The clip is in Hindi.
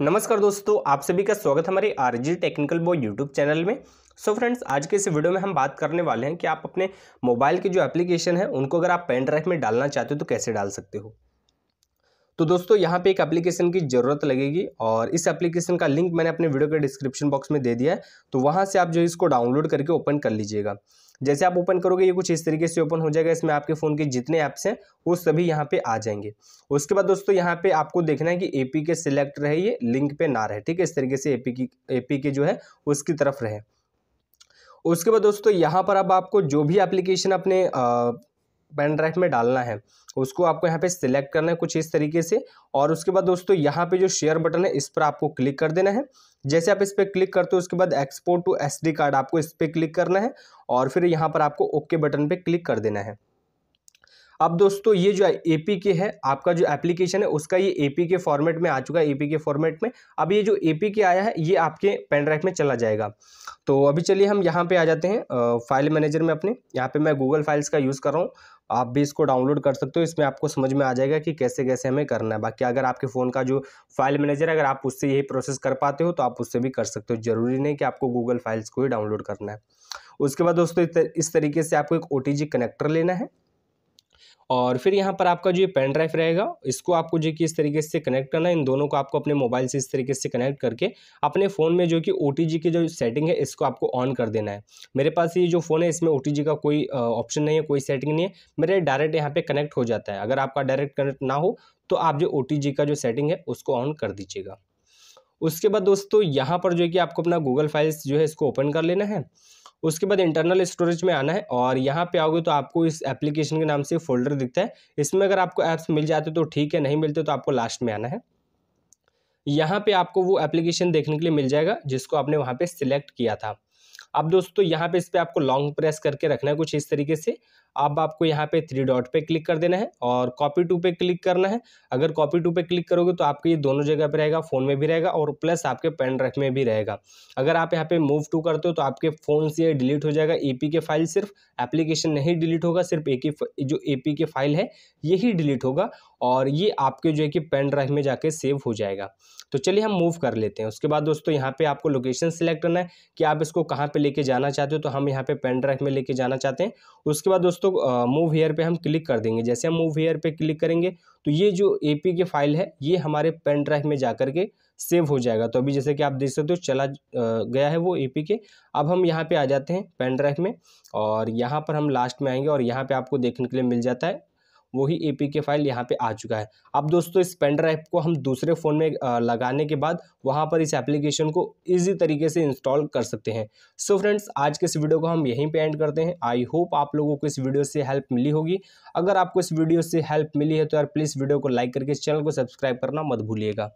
नमस्कार दोस्तों आप सभी का स्वागत हमारे RG technical boy YouTube channel में सो so फ्रेंड्स आज के इस वीडियो में हम बात करने वाले हैं कि आप अपने मोबाइल के जो एप्लीकेशन है उनको अगर आप पेन ड्राइव में डालना चाहते हो तो कैसे डाल सकते हो तो दोस्तों यहाँ पे एक एप्लीकेशन की ज़रूरत लगेगी और इस एप्लीकेशन का लिंक मैंने अपने वीडियो के डिस्क्रिप्शन बॉक्स में दे दिया है तो वहाँ से आप जो इसको डाउनलोड करके ओपन कर लीजिएगा जैसे आप ओपन करोगे ये कुछ इस तरीके से ओपन हो जाएगा इसमें आपके फ़ोन के जितने ऐप्स हैं वो सभी यहाँ पे आ जाएंगे उसके बाद दोस्तों यहाँ पे आपको देखना है कि एपी के सिलेक्ट रहे ये लिंक पे ना रहे ठीक है इस तरीके से एपी की एपी के जो है उसकी तरफ रहे उसके बाद दोस्तों यहाँ पर अब आपको जो भी एप्लीकेशन अपने आ, पेन ड्राइव में डालना है उसको आपको यहाँ पे सिलेक्ट करना है कुछ इस तरीके से और उसके बाद दोस्तों यहाँ पे जो शेयर बटन है इस पर आपको क्लिक कर देना है जैसे आप इस पर क्लिक करते हो उसके बाद एक्सपोर्ट टू एसडी कार्ड आपको इस पर क्लिक करना है और फिर यहाँ पर आपको ओके बटन पर क्लिक कर देना है अब दोस्तों ये जो ए पी के है आपका जो एप्लीकेशन है उसका ये ए पी के फॉर्मेट में आ चुका है ए पी के फॉर्मेट में अब ये जो ए पी के आया है ये आपके पेन ड्राइव में चला जाएगा तो अभी चलिए हम यहाँ पे आ जाते हैं फाइल मैनेजर में अपने यहाँ पे मैं गूगल फाइल्स का यूज़ कर रहा हूँ आप भी इसको डाउनलोड कर सकते हो इसमें आपको समझ में आ जाएगा कि कैसे कैसे हमें करना है बाकी अगर आपके फ़ोन का जो फाइल मैनेजर है अगर आप उससे यही प्रोसेस कर पाते हो तो आप उससे भी कर सकते हो जरूरी नहीं कि आपको गूगल फाइल्स को ही डाउनलोड करना है उसके बाद दोस्तों इस तरीके से आपको एक ओ कनेक्टर लेना है और फिर यहाँ पर आपका जो ये पेन ड्राइव रहेगा इसको आपको जो कि इस तरीके से कनेक्ट करना है इन दोनों को आपको अपने मोबाइल से इस तरीके से कनेक्ट करके अपने फ़ोन में जो कि ओ की जो सेटिंग है इसको आपको ऑन कर देना है मेरे पास ये जो फ़ोन है इसमें ओ का कोई ऑप्शन नहीं है कोई सेटिंग नहीं है मेरे डायरेक्ट यहाँ पर कनेक्ट हो जाता है अगर आपका डायरेक्ट कनेक्ट ना हो तो आप जो ओ का जो सेटिंग है उसको ऑन कर दीजिएगा उसके बाद दोस्तों यहाँ पर जो है कि आपको अपना गूगल फाइल्स जो है इसको ओपन कर लेना है उसके बाद इंटरनल स्टोरेज में आना है और यहाँ पे आओगे तो आपको इस एप्लीकेशन के नाम से फोल्डर दिखता है इसमें अगर आपको ऐप्स मिल जाते तो ठीक है नहीं मिलते तो आपको लास्ट में आना है यहाँ पे आपको वो एप्लीकेशन देखने के लिए मिल जाएगा जिसको आपने वहाँ पे सिलेक्ट किया था अब दोस्तों यहाँ पे इस पर आपको लॉन्ग प्रेस करके रखना है कुछ इस तरीके से अब आपको यहाँ पे थ्री डॉट पे क्लिक कर देना है और कॉपी टू पे क्लिक करना है अगर कॉपी टू पे क्लिक करोगे तो आपके ये दोनों जगह पे रहेगा फ़ोन में भी रहेगा और प्लस आपके पेन ड्राइव में भी रहेगा अगर आप यहाँ पे मूव टू करते हो तो आपके फ़ोन से डिलीट हो जाएगा ए के फाइल सिर्फ एप्लीकेशन नहीं डिलीट होगा सिर्फ एक ही जो ए के फाइल है यही डिलीट होगा और ये आपके जो है कि पेन ड्राइव में जाके सेव हो जाएगा तो चलिए हम मूव कर लेते हैं उसके बाद दोस्तों यहाँ पे आपको लोकेशन सिलेक्ट करना है कि आप इसको कहाँ पे लेके जाना चाहते हो तो हम यहाँ पे पेन ड्राइव में लेके जाना चाहते हैं उसके बाद दोस्तों दोस्तों मूव हेयर पे हम क्लिक कर देंगे जैसे हम मूव हेयर पे क्लिक करेंगे तो ये जो ए के फाइल है ये हमारे पेन ड्राइव में जा करके सेव हो जाएगा तो अभी जैसे कि आप देख सकते हो चला गया है वो ए के अब हम यहाँ पे आ जाते हैं पेन ड्राइव में और यहाँ पर हम लास्ट में आएंगे और यहाँ पे आपको देखने के लिए मिल जाता है वही ए के फाइल यहाँ पे आ चुका है अब दोस्तों इस पेन ड्राइव को हम दूसरे फ़ोन में लगाने के बाद वहाँ पर इस एप्लीकेशन को ईजी तरीके से इंस्टॉल कर सकते हैं सो so फ्रेंड्स आज के इस वीडियो को हम यहीं पे एंड करते हैं आई होप आप लोगों को इस वीडियो से हेल्प मिली होगी अगर आपको इस वीडियो से हेल्प मिली है तो यार प्लीज़ वीडियो को लाइक करके इस चैनल को सब्सक्राइब करना मत भूलिएगा